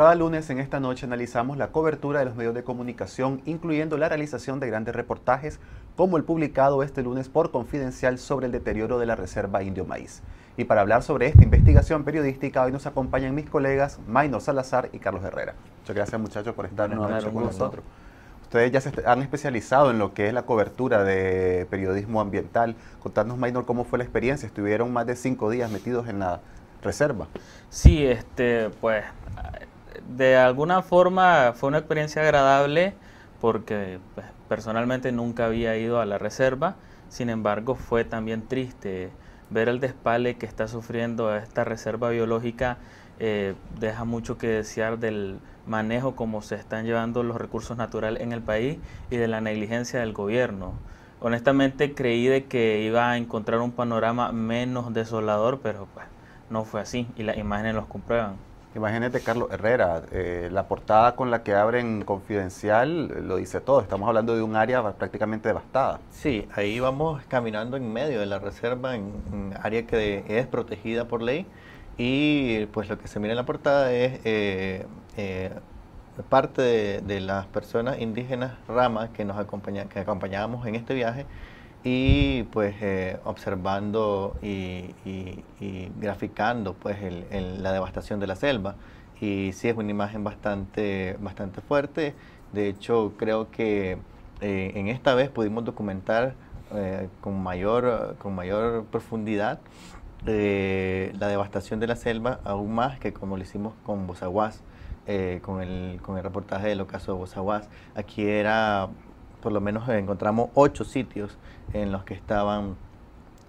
Cada lunes en esta noche analizamos la cobertura de los medios de comunicación, incluyendo la realización de grandes reportajes como el publicado este lunes por Confidencial sobre el deterioro de la Reserva Indio Maíz. Y para hablar sobre esta investigación periodística, hoy nos acompañan mis colegas Maynor Salazar y Carlos Herrera. Muchas gracias muchachos por estar con nosotros. Ustedes ya se han especializado en lo que es la cobertura de periodismo ambiental. Contanos, Maynor, cómo fue la experiencia. Estuvieron más de cinco días metidos en la reserva. Sí, este, pues de alguna forma fue una experiencia agradable porque pues, personalmente nunca había ido a la reserva, sin embargo fue también triste ver el despale que está sufriendo esta reserva biológica eh, deja mucho que desear del manejo como se están llevando los recursos naturales en el país y de la negligencia del gobierno. Honestamente creí de que iba a encontrar un panorama menos desolador, pero pues, no fue así y las imágenes los comprueban. Imagínate, Carlos Herrera, eh, la portada con la que abren Confidencial eh, lo dice todo. Estamos hablando de un área prácticamente devastada. Sí, ahí vamos caminando en medio de la reserva, en, área que es protegida por ley. Y pues lo que se mira en la portada es eh, parte de, las personas indígenas rama que nos que acompañábamos en este viaje y pues eh, observando y, graficando pues la devastación de la selva y sí es una imagen bastante, bastante fuerte. De hecho, creo que eh, en esta vez pudimos documentar eh, con, mayor, con mayor profundidad la devastación de la selva, aún más que como lo hicimos con Bozaguas, con el, con, el, reportaje del ocaso de Bozaguas. Aquí era por lo menos encontramos ocho sitios en los que estaban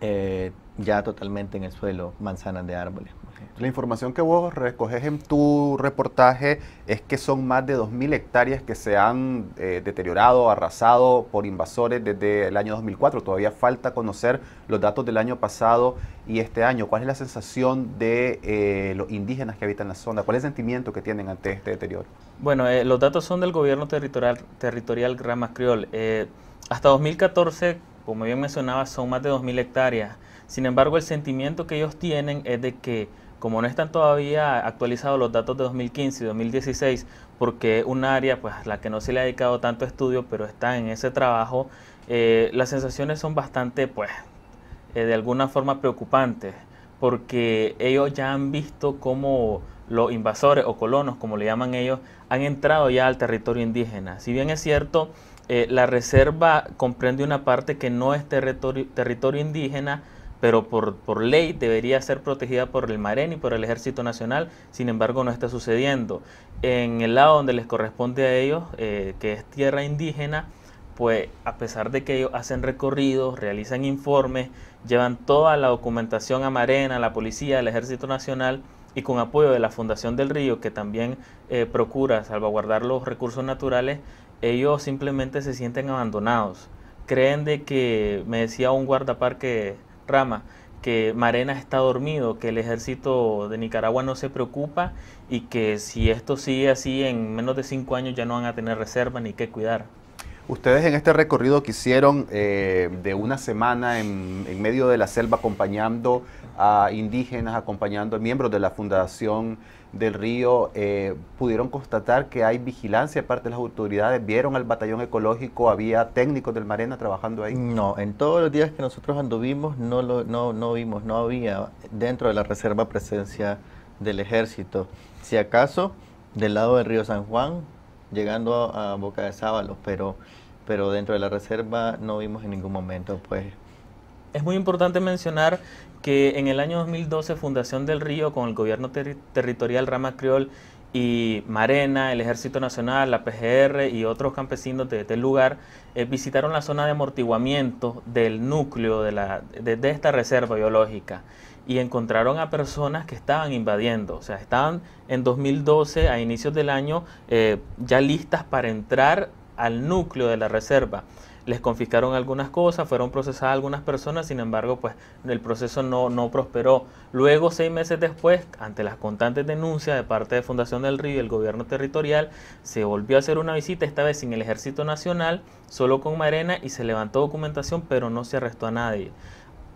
eh, ya totalmente en el suelo manzanas de árboles. La información que vos recoges en tu reportaje es que son más de 2.000 hectáreas que se han eh, deteriorado, arrasado por invasores desde el año 2004. Todavía falta conocer los datos del año pasado y este año. ¿Cuál es la sensación de eh, los indígenas que habitan la zona? ¿Cuál es el sentimiento que tienen ante este deterioro? Bueno, eh, los datos son del gobierno territorial, territorial Ramas Criol. Eh, hasta 2014, como bien mencionaba, son más de 2.000 hectáreas. Sin embargo, el sentimiento que ellos tienen es de que, como no están todavía actualizados los datos de 2015 y 2016, porque es un área pues, a la que no se le ha dedicado tanto estudio, pero está en ese trabajo, eh, las sensaciones son bastante, pues, de alguna forma preocupantes, porque ellos ya han visto cómo los invasores o colonos, como le llaman ellos, han entrado ya al territorio indígena. Si bien es cierto, eh, la reserva comprende una parte que no es territorio, indígena, pero por, ley debería ser protegida por el Marén y por el Ejército Nacional, sin embargo no está sucediendo. En el lado donde les corresponde a ellos, eh, que es tierra indígena, pues a pesar de que ellos hacen recorridos, realizan informes, llevan toda la documentación a Marena, a la policía, al Ejército Nacional, y con apoyo de la Fundación del Río, que también eh, procura salvaguardar los recursos naturales, ellos simplemente se sienten abandonados. Creen de que, me decía un guardaparque Rama, que Marena está dormido, que el ejército de Nicaragua no se preocupa y que si esto sigue así en menos de cinco años ya no van a tener reserva ni que cuidar. Ustedes en este recorrido que hicieron eh, de una semana en, medio de la selva acompañando a indígenas, acompañando a miembros de la Fundación del Río, eh, pudieron constatar que hay vigilancia aparte parte de las autoridades, vieron al batallón ecológico, había técnicos del Marena trabajando ahí. No, en todos los días que nosotros anduvimos no, lo, no, no vimos, no había dentro de la reserva presencia del ejército. Si acaso, del lado del río San Juan, llegando a, Boca de Sábalos, pero, pero dentro de la reserva no vimos en ningún momento, pues. Es muy importante mencionar que en el año 2012 Fundación del Río con el gobierno territorial Rama Criol y Marena, el Ejército Nacional, la PGR y otros campesinos de este lugar eh, visitaron la zona de amortiguamiento del núcleo de, esta reserva biológica y encontraron a personas que estaban invadiendo, o sea, estaban en 2012 a inicios del año eh, ya listas para entrar al núcleo de la reserva les confiscaron algunas cosas, fueron procesadas algunas personas, sin embargo, pues el proceso no, prosperó. Luego, seis meses después, ante las constantes denuncias de parte de Fundación del Río y el gobierno territorial, se volvió a hacer una visita, esta vez sin el Ejército Nacional, solo con Marena, y se levantó documentación, pero no se arrestó a nadie.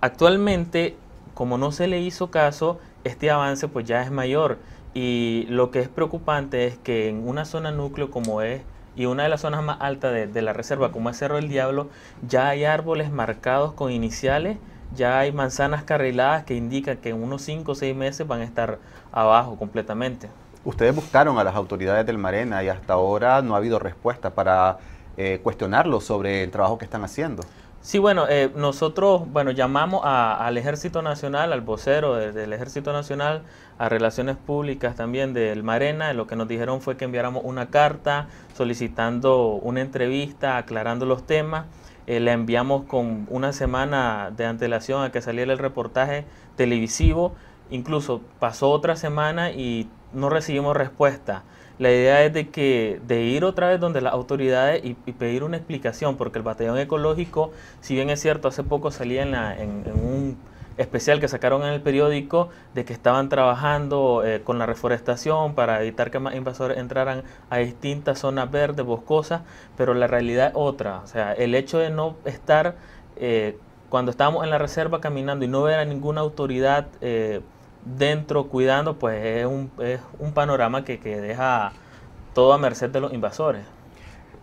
Actualmente, como no se le hizo caso, este avance pues ya es mayor y lo que es preocupante es que en una zona núcleo como es y una de las zonas más altas de, la reserva, como es Cerro del Diablo, ya hay árboles marcados con iniciales ya hay manzanas carriladas que indican que en unos 5 o 6 meses van a estar abajo completamente. Ustedes buscaron a las autoridades del Marena y hasta ahora no ha habido respuesta para eh, cuestionarlos sobre el trabajo que están haciendo. Sí, bueno, eh, nosotros, bueno, llamamos al Ejército Nacional, al vocero del Ejército Nacional, a Relaciones Públicas también del Marena, lo que nos dijeron fue que enviáramos una carta solicitando una entrevista, aclarando los temas. Eh, la enviamos con una semana de antelación a que saliera el reportaje televisivo. Incluso pasó otra semana y no recibimos respuesta la idea es de que de ir otra vez donde las autoridades y, pedir una explicación, porque el batallón ecológico, si bien es cierto, hace poco salía en, un especial que sacaron en el periódico de que estaban trabajando eh, con la reforestación para evitar que más invasores entraran a distintas zonas verdes, boscosas, pero la realidad es otra, o sea, el hecho de no estar eh, cuando estábamos en la reserva caminando y no ver a ninguna autoridad eh, dentro cuidando, pues es un, panorama que, deja todo a merced de los invasores.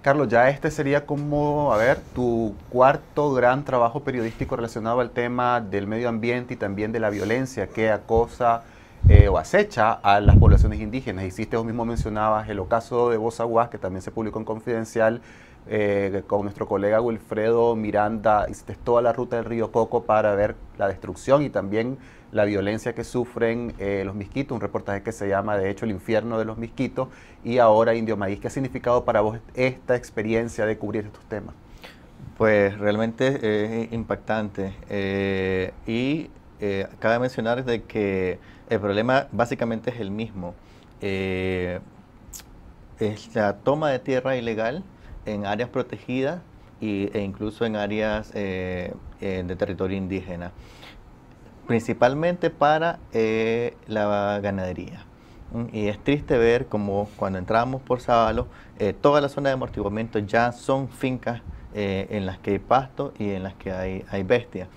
Carlos, ya este sería como, a ver, tu cuarto gran trabajo periodístico relacionado al tema del medio ambiente y también de la violencia que acosa eh, o acecha a las poblaciones indígenas. Hiciste, vos mismo mencionabas el ocaso de Bozaguas, que también se publicó en Confidencial, eh, con nuestro colega Wilfredo Miranda, hiciste toda la ruta del río Coco para ver la destrucción y también la violencia que sufren eh, los misquitos, un reportaje que se llama de hecho El infierno de los misquitos, y ahora Indio Maíz, ¿qué ha significado para vos esta experiencia de cubrir estos temas? Pues realmente es impactante eh, y cabe mencionar de que el problema básicamente es el mismo. es la toma de tierra ilegal en áreas protegidas e incluso en áreas eh, eh, de territorio indígena, principalmente para eh, la ganadería. Y es triste ver como cuando entramos por Sábalo, toda la zona de amortiguamiento ya son fincas en las que hay pasto y en las que hay, hay bestias.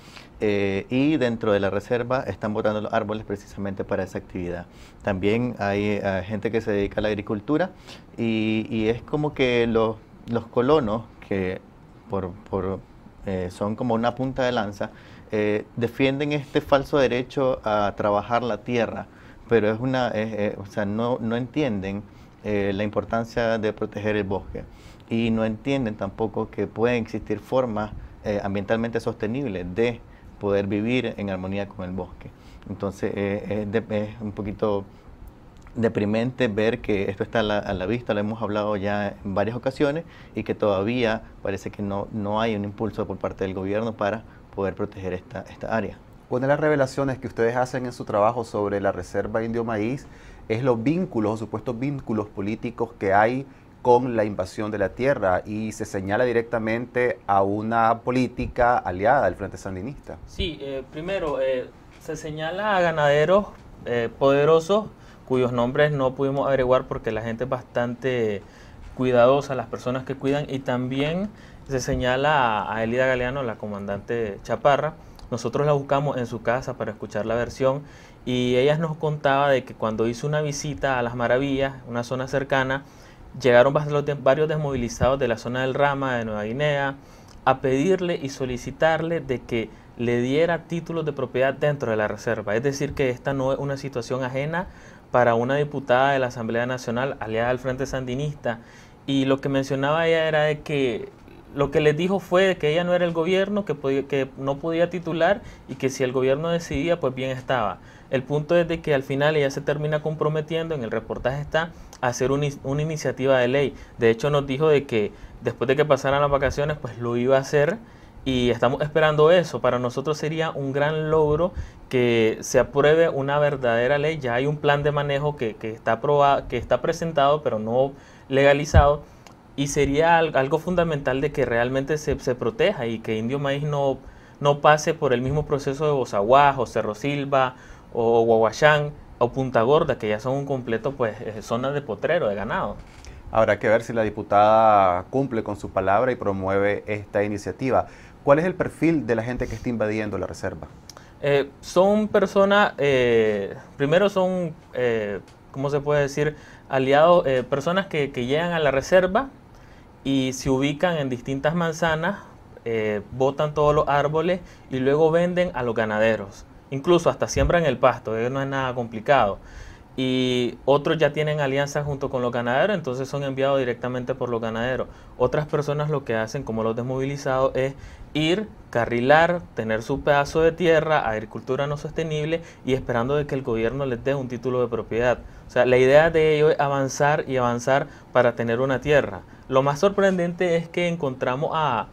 y dentro de la reserva están botando los árboles precisamente para esa actividad. También hay gente que se dedica a la agricultura y es como que los los colonos, que por, eh, son como una punta de lanza, eh, defienden este falso derecho a trabajar la tierra, pero es una, eh, o sea, no, no entienden la importancia de proteger el bosque y no entienden tampoco que pueden existir formas ambientalmente sostenibles de poder vivir en armonía con el bosque. Entonces es, es un poquito deprimente ver que esto está a la, vista, lo hemos hablado ya en varias ocasiones y que todavía parece que no, no hay un impulso por parte del gobierno para poder proteger esta, esta área. Una de las revelaciones que ustedes hacen en su trabajo sobre la Reserva Indio Maíz es los vínculos, o supuestos vínculos políticos que hay con la invasión de la tierra y se señala directamente a una política aliada del Frente Sandinista. Sí, eh, primero eh, se señala a ganaderos eh, poderosos cuyos nombres no pudimos averiguar porque la gente es bastante cuidadosa, las personas que cuidan, y también se señala a, Elida Galeano, la comandante Chaparra. Nosotros la buscamos en su casa para escuchar la versión y ella nos contaba de que cuando hizo una visita a Las Maravillas, una zona cercana, llegaron varios desmovilizados de la zona del Rama, de Nueva Guinea, a pedirle y solicitarle de que le diera títulos de propiedad dentro de la reserva. Es decir, que esta no es una situación ajena para una diputada de la Asamblea Nacional aliada al Frente Sandinista y lo que mencionaba ella era de que lo que les dijo fue que ella no era el gobierno, que, que no podía titular y que si el gobierno decidía, pues bien estaba. El punto es de que al final ella se termina comprometiendo, en el reportaje está, a hacer una iniciativa de ley. De hecho nos dijo de que después de que pasaran las vacaciones, pues lo iba a hacer y estamos esperando eso. Para nosotros sería un gran logro que se apruebe una verdadera ley. Ya hay un plan de manejo que, está, aprobado, que está presentado, pero no legalizado. Y sería algo fundamental de que realmente se, proteja y que Indio Maíz no, no pase por el mismo proceso de Bozaguas o Cerro Silva o Guaguachán o Punta Gorda, que ya son un completo pues eh, zona de potrero, de ganado. Habrá que ver si la diputada cumple con su palabra y promueve esta iniciativa. ¿Cuál es el perfil de la gente que está invadiendo la reserva? Eh, son personas, eh, primero son, eh, ¿cómo se puede decir? Aliados, eh, personas que, que, llegan a la reserva y se ubican en distintas manzanas, botan todos los árboles y luego venden a los ganaderos. Incluso hasta siembran el pasto, no es nada complicado y otros ya tienen alianzas junto con los ganaderos, entonces son enviados directamente por los ganaderos. Otras personas lo que hacen, como los desmovilizados, es ir, carrilar, tener su pedazo de tierra, agricultura no sostenible y esperando de que el gobierno les dé un título de propiedad. O sea, la idea de ellos es avanzar y avanzar para tener una tierra. Lo más sorprendente es que encontramos a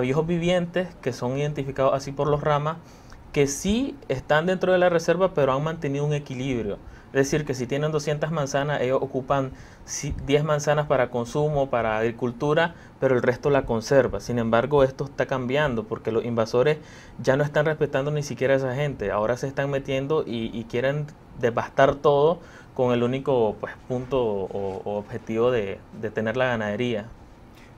viejos vivientes que son identificados así por los ramas que sí están dentro de la reserva, pero han mantenido un equilibrio. Es decir, que si tienen 200 manzanas, ellos ocupan 10 manzanas para consumo, para agricultura, pero el resto la conserva. Sin embargo, esto está cambiando porque los invasores ya no están respetando ni siquiera a esa gente. Ahora se están metiendo y, quieren devastar todo con el único pues, punto o, objetivo de tener la ganadería.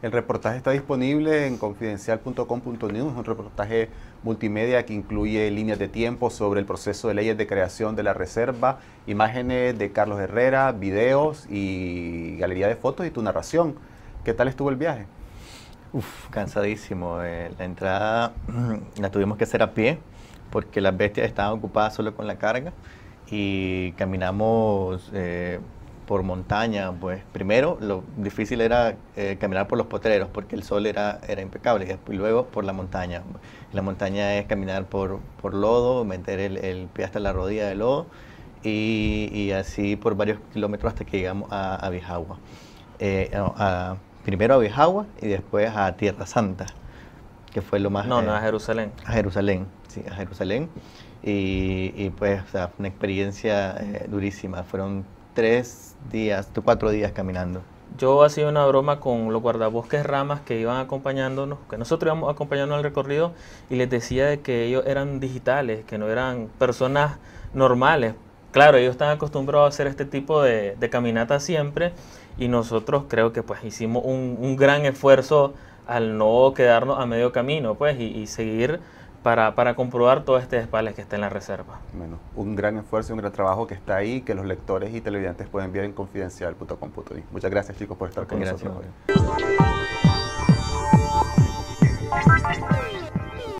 El reportaje está disponible en confidencial.com.news, un reportaje multimedia que incluye líneas de tiempo sobre el proceso de leyes de creación de la reserva, imágenes de Carlos Herrera, videos y galería de fotos y tu narración. ¿Qué tal estuvo el viaje? Uf, cansadísimo. Eh, la entrada la tuvimos que hacer a pie porque las bestias estaban ocupadas solo con la carga y caminamos... Eh, por montaña, pues primero lo difícil era eh, caminar por los potreros porque el sol era, era impecable y luego por la montaña. La montaña es caminar por, por lodo, meter el, pie hasta la rodilla de lodo y, así por varios kilómetros hasta que llegamos a, a eh, primero a Bijagua y después a Tierra Santa, que fue lo más... No, no, eh, a Jerusalén. A Jerusalén, sí, a Jerusalén. Y, pues una experiencia durísima. Fueron tres días, cuatro días caminando. Yo hacía una broma con los guardabosques ramas que iban acompañándonos, que nosotros íbamos acompañando al recorrido y les decía de que ellos eran digitales, que no eran personas normales. Claro, ellos están acostumbrados a hacer este tipo de, caminatas caminata siempre y nosotros creo que pues hicimos un, gran esfuerzo al no quedarnos a medio camino pues y, y seguir para, comprobar todo este espalda que está en la reserva. Bueno, un gran esfuerzo un gran trabajo que está ahí, que los lectores y televidentes pueden ver en y Muchas gracias chicos por estar con nosotros hoy.